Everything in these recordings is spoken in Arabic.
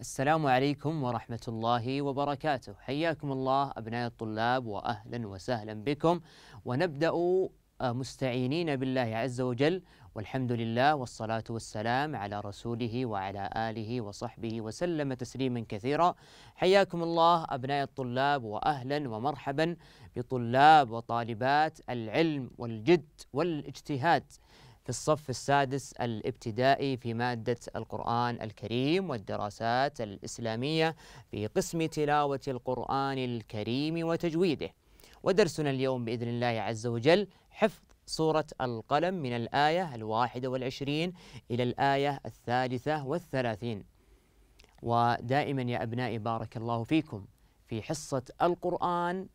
السلام عليكم ورحمة الله وبركاته حياكم الله أبناء الطلاب وأهلا وسهلا بكم ونبدأ آه، مستعينين بالله عز وجل والحمد لله والصلاة والسلام على رسوله وعلى آله وصحبه وسلم تسليما كثيرا حياكم الله أبناء الطلاب وأهلا ومرحبا بطلاب وطالبات العلم والجد والاجتهاد في الصف السادس الابتدائي في مادة القرآن الكريم والدراسات الإسلامية في قسم تلاوة القرآن الكريم وتجويده ودرسنا اليوم بإذن الله عز وجل حفظ سورة القلم من الآية الواحدة والعشرين إلى الآية الثالثة والثلاثين ودائما يا أبنائي بارك الله فيكم في حصة القرآن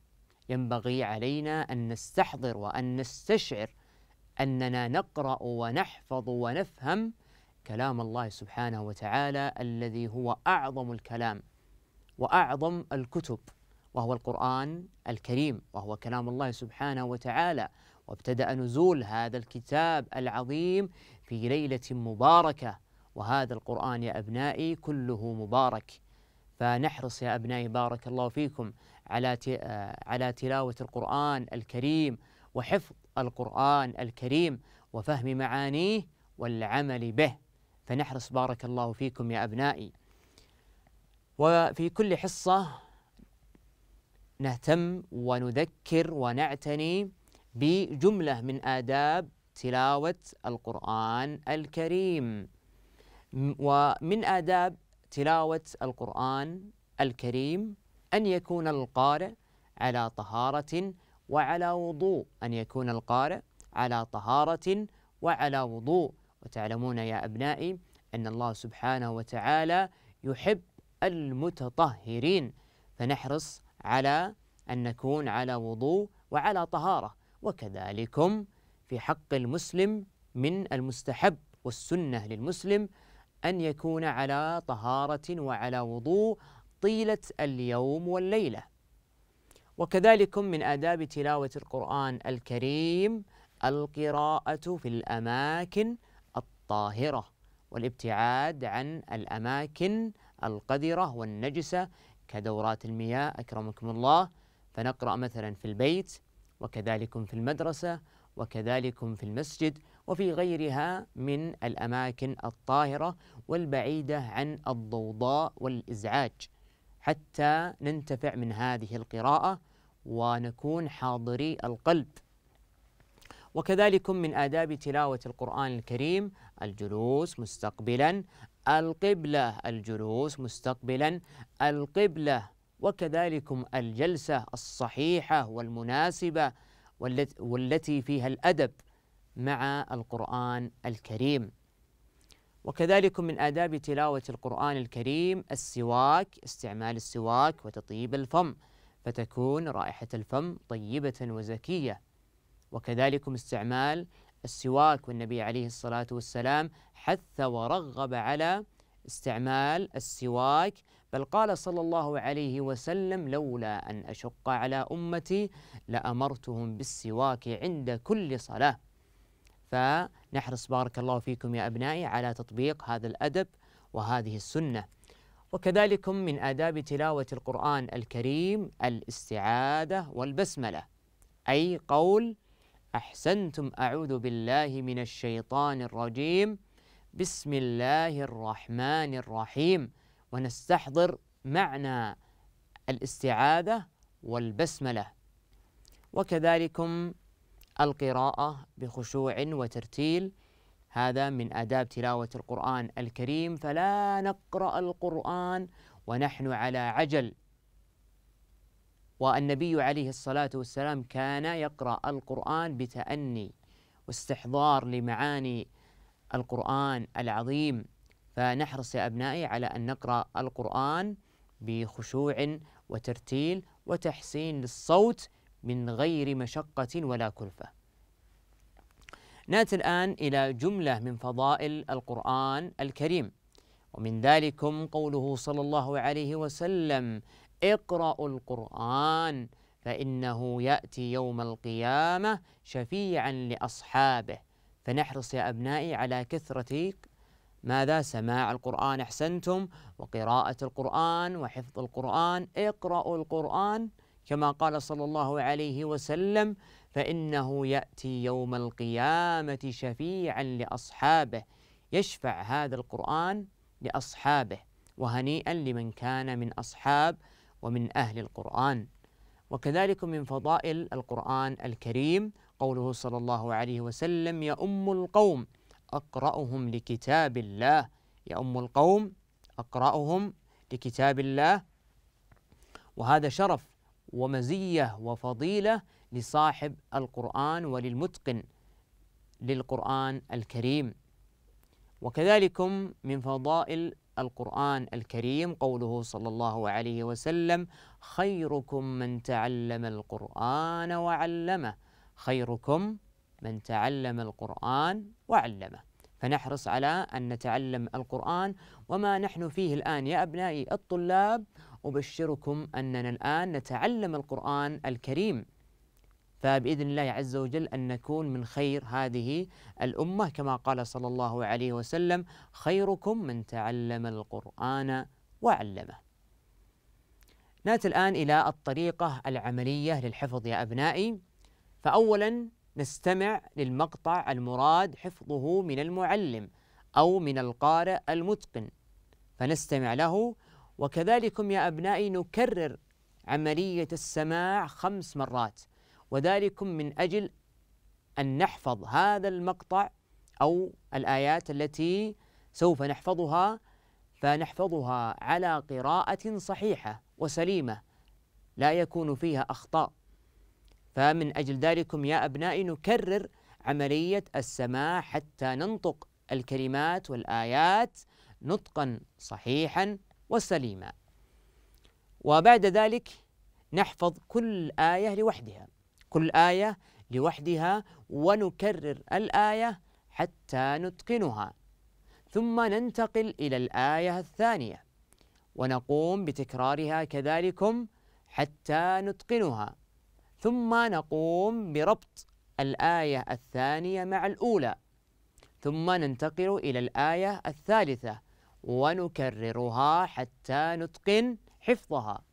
ينبغي علينا أن نستحضر وأن نستشعر أننا نقرأ ونحفظ ونفهم كلام الله سبحانه وتعالى الذي هو أعظم الكلام وأعظم الكتب وهو القرآن الكريم وهو كلام الله سبحانه وتعالى وابتدأ نزول هذا الكتاب العظيم في ليلة مباركة وهذا القرآن يا أبنائي كله مبارك فنحرص يا أبنائي بارك الله فيكم على آه، على تلاوة القرآن الكريم وحفظ القرآن الكريم وفهم معانيه والعمل به فنحرص بارك الله فيكم يا أبنائي وفي كل حصة نهتم ونذكر ونعتني بجملة من آداب تلاوة القرآن الكريم ومن آداب تلاوة القرآن الكريم أن يكون القارئ على طهارة وعلى وضوء أن يكون القارئ على طهارة وعلى وضوء وتعلمون يا أبنائي أن الله سبحانه وتعالى يحب المتطهرين فنحرص على أن نكون على وضوء وعلى طهارة وكذلكم في حق المسلم من المستحب والسنة للمسلم أن يكون على طهارة وعلى وضوء طيلة اليوم والليلة وكذلك من آداب تلاوة القرآن الكريم القراءة في الأماكن الطاهرة والابتعاد عن الأماكن القذرة والنجسة كدورات المياه أكرمكم الله فنقرأ مثلا في البيت وكذلك في المدرسة وكذلك في المسجد وفي غيرها من الأماكن الطاهرة والبعيدة عن الضوضاء والإزعاج حتى ننتفع من هذه القراءة ونكون حاضري القلب وكذلك من آداب تلاوة القرآن الكريم الجلوس مستقبلا القبلة الجلوس مستقبلا القبلة وكذلك الجلسة الصحيحة والمناسبة والتي فيها الأدب مع القرآن الكريم وكذلك من آداب تلاوة القرآن الكريم السواك استعمال السواك وتطيب الفم فتكون رائحة الفم طيبة وزكية وكذلكم استعمال السواك والنبي عليه الصلاة والسلام حث ورغب على استعمال السواك بل قال صلى الله عليه وسلم لولا أن أشق على أمتي لأمرتهم بالسواك عند كل صلاة فنحرص بارك الله فيكم يا أبنائي على تطبيق هذا الأدب وهذه السنة وكذلك من آداب تلاوة القرآن الكريم الاستعاذة والبسملة أي قول أحسنتم أعوذ بالله من الشيطان الرجيم بسم الله الرحمن الرحيم ونستحضر معنى الاستعاذة والبسملة وكذلكم القراءة بخشوع وترتيل هذا من آداب تلاوة القرآن الكريم فلا نقرأ القرآن ونحن على عجل والنبي عليه الصلاة والسلام كان يقرأ القرآن بتأني واستحضار لمعاني القرآن العظيم فنحرص يا أبنائي على أن نقرأ القرآن بخشوع وترتيل وتحسين للصوت من غير مشقة ولا كلفة ناتي الآن إلى جملة من فضائل القرآن الكريم ومن ذلكم قوله صلى الله عليه وسلم اقرأوا القرآن فإنه يأتي يوم القيامة شفيعا لأصحابه فنحرص يا أبنائي على كثرة ماذا سماع القرآن أحسنتم وقراءة القرآن وحفظ القرآن اقرأوا القرآن كما قال صلى الله عليه وسلم فإنه يأتي يوم القيامة شفيعا لأصحابه يشفع هذا القرآن لأصحابه وهنيئا لمن كان من أصحاب ومن أهل القرآن وكذلك من فضائل القرآن الكريم قوله صلى الله عليه وسلم يؤم القوم أقرأهم لكتاب الله يؤم القوم أقرأهم لكتاب الله وهذا شرف ومزية وفضيلة لصاحب القرآن وللمتقن للقرآن الكريم وكذلك من فضائل القرآن الكريم قوله صلى الله عليه وسلم خيركم من تعلم القرآن وعلمه خيركم من تعلم القرآن وعلمه فنحرص على أن نتعلم القرآن وما نحن فيه الآن يا أبنائي الطلاب أبشركم أننا الآن نتعلم القرآن الكريم فبإذن الله عز وجل أن نكون من خير هذه الأمة كما قال صلى الله عليه وسلم خيركم من تعلم القرآن وعلمه نأتي الآن إلى الطريقة العملية للحفظ يا أبنائي فأولا نستمع للمقطع المراد حفظه من المعلم أو من القارئ المتقن فنستمع له وكذلكم يا أبنائي نكرر عملية السماع خمس مرات وذلكم من أجل أن نحفظ هذا المقطع أو الآيات التي سوف نحفظها فنحفظها على قراءة صحيحة وسليمة لا يكون فيها أخطاء فمن أجل ذلكم يا أبنائي نكرر عملية السماع حتى ننطق الكلمات والآيات نطقا صحيحا وسليما وبعد ذلك نحفظ كل آية لوحدها كل آية لوحدها ونكرر الآية حتى نتقنها ثم ننتقل إلى الآية الثانية ونقوم بتكرارها كذلكم حتى نتقنها ثم نقوم بربط الآية الثانية مع الأولى ثم ننتقل إلى الآية الثالثة ونكررها حتى نتقن حفظها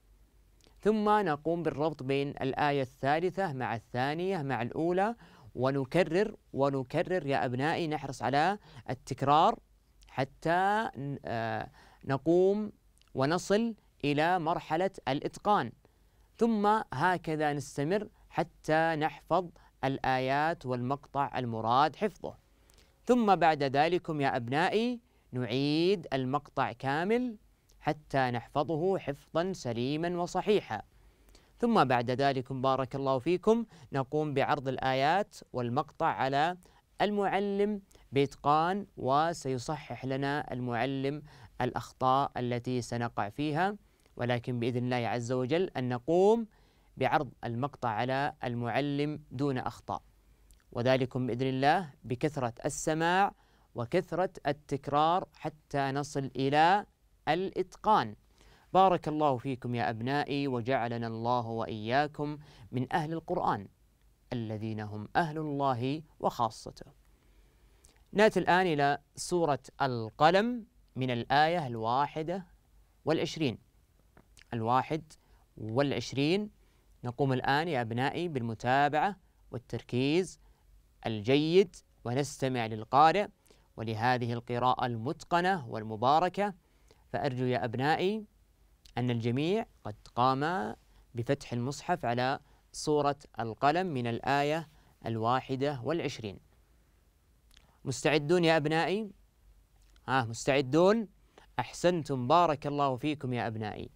ثم نقوم بالربط بين الآية الثالثة مع الثانية مع الأولى ونكرر ونكرر يا أبنائي نحرص على التكرار حتى آه، نقوم ونصل إلى مرحلة الإتقان ثم هكذا نستمر حتى نحفظ الآيات والمقطع المراد حفظه ثم بعد ذلكم يا أبنائي نعيد المقطع كامل حتى نحفظه حفظا سليما وصحيحا ثم بعد ذلك بارك الله فيكم نقوم بعرض الآيات والمقطع على المعلم بإتقان وسيصحح لنا المعلم الأخطاء التي سنقع فيها ولكن بإذن الله عز وجل أن نقوم بعرض المقطع على المعلم دون أخطاء وذلكم بإذن الله بكثرة السماع وكثرة التكرار حتى نصل إلى الإتقان بارك الله فيكم يا أبنائي وجعلنا الله وإياكم من أهل القرآن الذين هم أهل الله وخاصته نأتي الآن إلى سورة القلم من الآية الواحدة والعشرين الواحد والعشرين نقوم الآن يا أبنائي بالمتابعة والتركيز الجيد ونستمع للقارئ ولهذه القراءة المتقنة والمباركة فأرجو يا أبنائي أن الجميع قد قام بفتح المصحف على صورة القلم من الآية الواحدة والعشرين مستعدون يا أبنائي ها آه مستعدون أحسنتم بارك الله فيكم يا أبنائي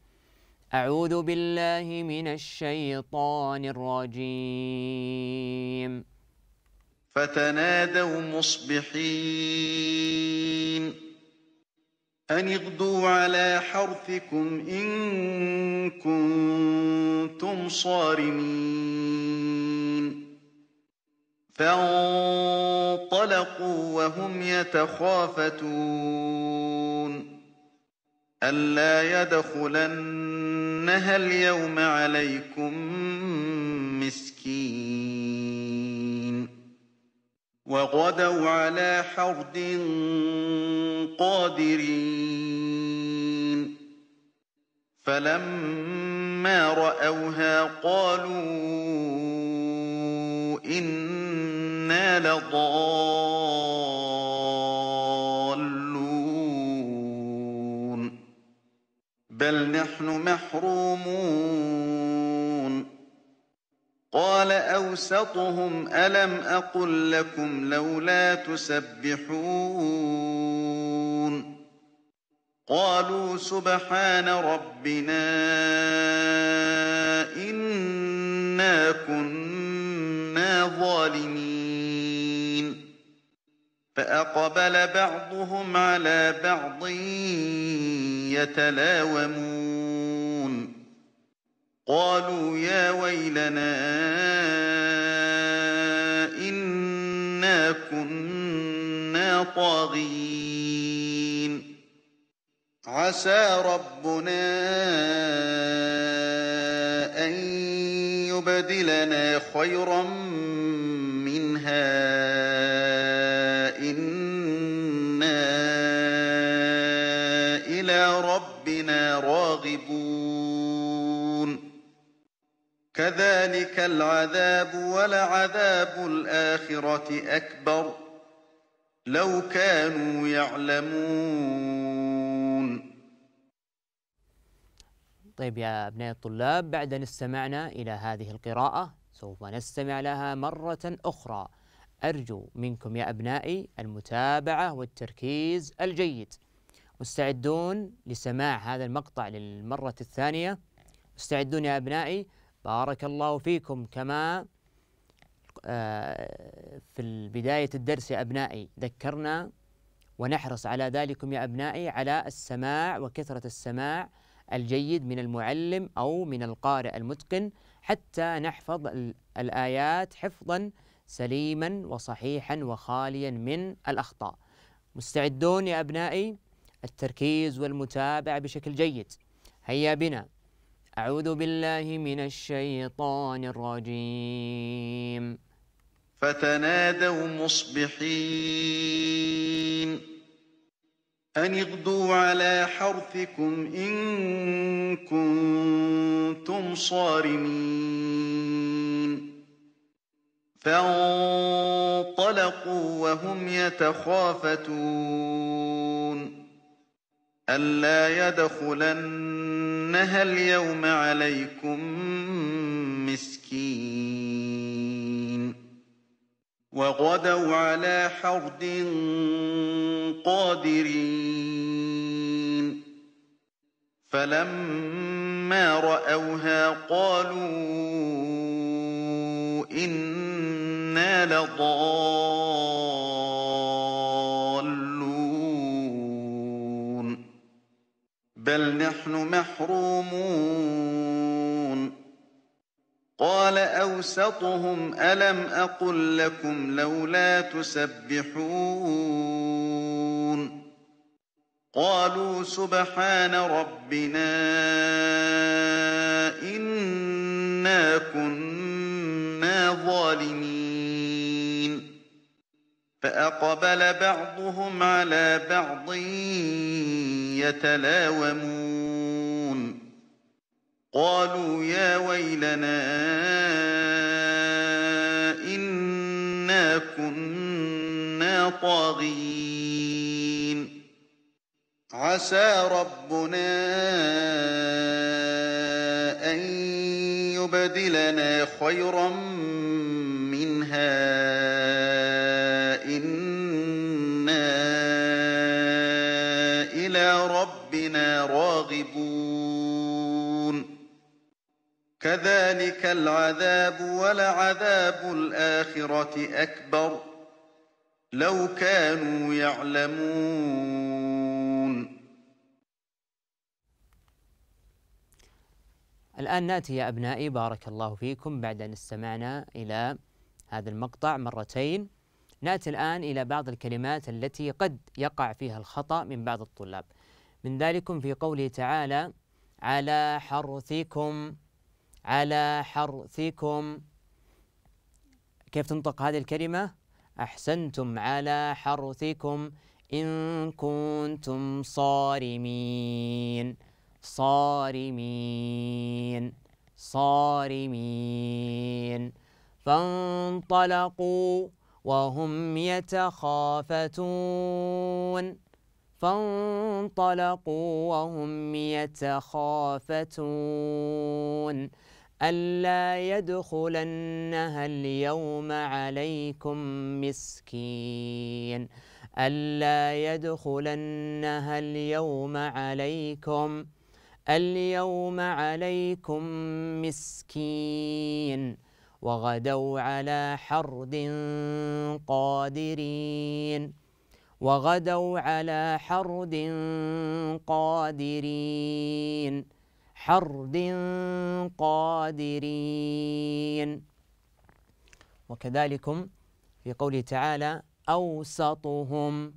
أعوذ بالله من الشيطان الرجيم فتنادوا مصبحين أن اغدوا على حرثكم إن كنتم صارمين فانطلقوا وهم يتخافتون ألا يدخلنها اليوم عليكم مسكين وغدوا على حرد قادرين فلما رأوها قالوا إنا لضالون بل نحن محرومون قال أوسطهم ألم أقل لكم لولا تسبحون قالوا سبحان ربنا إنا كنا ظالمين فأقبل بعضهم على بعض يتلاومون قالوا يا ويلنا إنا كنا طاغين عسى ربنا أن يبدلنا خيرا منها إنا إلى ربنا راغبون كذلك العذاب ولعذاب الآخرة أكبر لو كانوا يعلمون طيب يا أبناء الطلاب بعد أن استمعنا إلى هذه القراءة سوف نستمع لها مرة أخرى أرجو منكم يا أبنائي المتابعة والتركيز الجيد مستعدون لسماع هذا المقطع للمرة الثانية مستعدون يا أبنائي بارك الله فيكم كما آه، في بداية الدرس يا أبنائي ذكرنا ونحرص على ذلكم يا أبنائي على السماع وكثرة السماع الجيد من المعلم أو من القارئ المتقن حتى نحفظ الآيات حفظا سليما وصحيحا وخاليا من الأخطاء مستعدون يا أبنائي التركيز والمتابعة بشكل جيد هيا بنا أعوذ بالله من الشيطان الرجيم فتنادوا مصبحين أن اغدوا على حرثكم إن كنتم صارمين فانطلقوا وهم يتخافتون ألا يدخلنها اليوم عليكم مسكين وغدوا على حرد قادرين فلما رأوها قالوا إنا لضالون بل نحن محرومون قال أوسطهم ألم أقل لكم لولا تسبحون قالوا سبحان ربنا إنا كنا فأقبل بعضهم على بعض يتلاومون قالوا يا ويلنا إنا كنا طاغين عسى ربنا أن يبدلنا خيرا منها فيها راغبون كذلك العذاب ولعذاب الآخرة أكبر لو كانوا يعلمون الآن نأتي يا أبنائي بارك الله فيكم بعد أن استمعنا إلى هذا المقطع مرتين نأتي الآن إلى بعض الكلمات التي قد يقع فيها الخطأ من بعض الطلاب من ذلكم في قوله تعالى على حرثكم على حرثكم كيف تنطق هذه الكلمة؟ أحسنتم على حرثكم إن كنتم صارمين صارمين صارمين فانطلقوا وهم يتخافتون فانطلقوا وهم يتخافتون ألا يدخلنها اليوم عليكم مسكين ألا يدخلنها اليوم عليكم اليوم عليكم مسكين وغدوا على حرد قادرين وغدوا على حرد قادرين حرد قادرين وكذلكم في قوله تعالى أوسطهم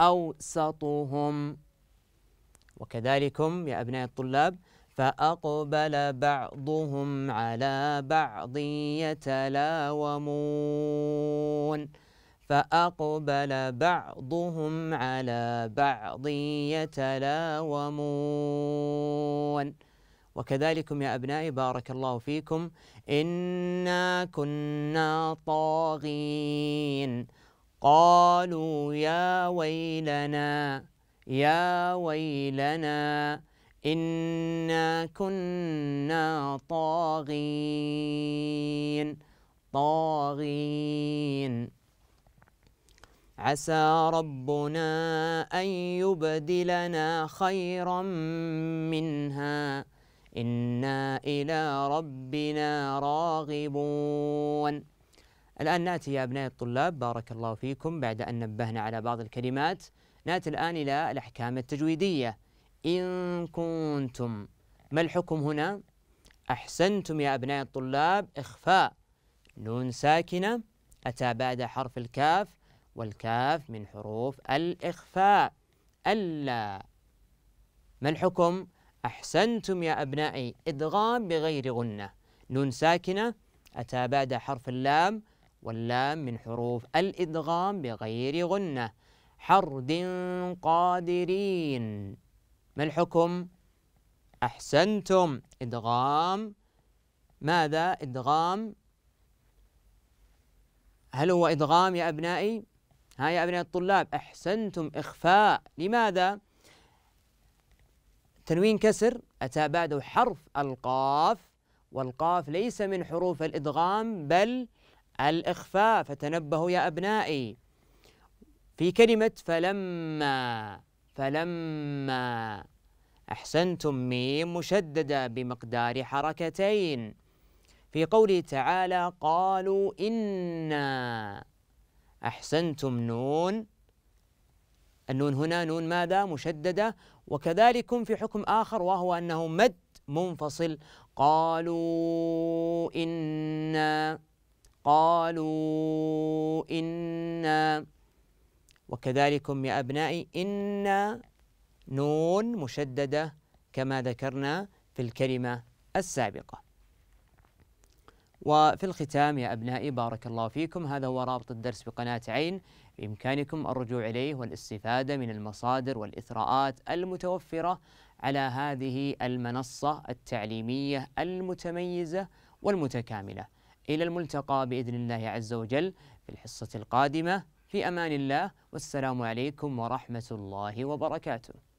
أوسطهم وكذلكم يا أبناء الطلاب فأقبل بعضهم على بعض يتلاومون فأقبل بعضهم على بعض يتلاومون وكذلكم يا أبنائي بارك الله فيكم إنا كنا طاغين قالوا يا ويلنا يا ويلنا إنا كنا طاغين طاغين عسى ربنا أن يبدلنا خيرا منها إنا إلى ربنا راغبون الآن نأتي يا أبناء الطلاب بارك الله فيكم بعد أن نبهنا على بعض الكلمات نأتي الآن إلى الأحكام التجويدية إن كنتم ما الحكم هنا؟ أحسنتم يا أبناء الطلاب إخفاء نون ساكنة أتى بعد حرف الكاف والكاف من حروف الإخفاء ألا ما الحكم؟ أحسنتم يا أبنائي إدغام بغير غنة نون ساكنة أتى بعد حرف اللام واللام من حروف الإدغام بغير غنة حرد قادرين ما الحكم؟ أحسنتم إدغام ماذا إدغام هل هو إدغام يا أبنائي؟ ها يا أبناء الطلاب أحسنتم إخفاء لماذا؟ تنوين كسر أتى بعده حرف القاف والقاف ليس من حروف الإدغام بل الإخفاء فتنبهوا يا أبنائي في كلمة فلما فلما أحسنتم ميم مشددة بمقدار حركتين في قوله تعالى قالوا إنا أحسنتم نون النون هنا نون ماذا مشددة وكذلك في حكم آخر وهو أنه مد منفصل قالوا إنا قالوا إنا وكذلكم يا أبنائي إنا نون مشددة كما ذكرنا في الكلمة السابقة وفي الختام يا أبنائي بارك الله فيكم هذا هو رابط الدرس بقناة عين بإمكانكم الرجوع إليه والاستفادة من المصادر والإثراءات المتوفرة على هذه المنصة التعليمية المتميزة والمتكاملة إلى الملتقى بإذن الله عز وجل في الحصة القادمة في أمان الله والسلام عليكم ورحمة الله وبركاته